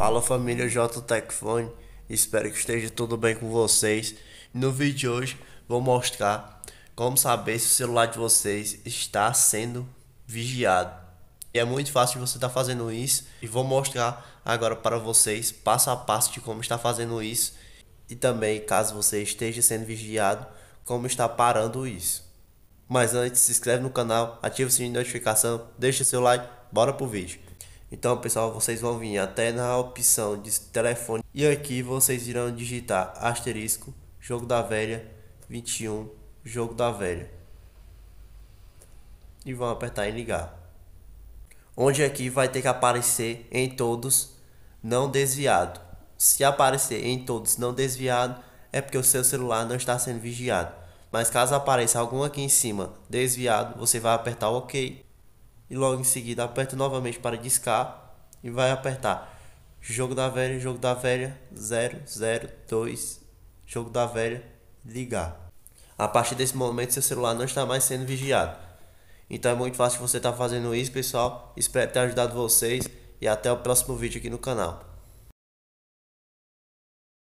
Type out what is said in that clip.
Fala família J espero que esteja tudo bem com vocês. No vídeo de hoje vou mostrar como saber se o celular de vocês está sendo vigiado. E é muito fácil você estar tá fazendo isso e vou mostrar agora para vocês passo a passo de como está fazendo isso e também caso você esteja sendo vigiado, como está parando isso. Mas antes, se inscreve no canal, ativa o sininho de notificação, deixa seu like, bora pro vídeo. Então, pessoal, vocês vão vir até na opção de telefone e aqui vocês irão digitar asterisco jogo da velha 21 jogo da velha e vão apertar em ligar. Onde aqui vai ter que aparecer em todos não desviado. Se aparecer em todos não desviado, é porque o seu celular não está sendo vigiado. Mas caso apareça algum aqui em cima desviado, você vai apertar OK e logo em seguida aperta novamente para discar e vai apertar jogo da velha, jogo da velha, 002, jogo da velha, ligar. A partir desse momento seu celular não está mais sendo vigiado. Então é muito fácil você estar tá fazendo isso, pessoal. Espero ter ajudado vocês e até o próximo vídeo aqui no canal.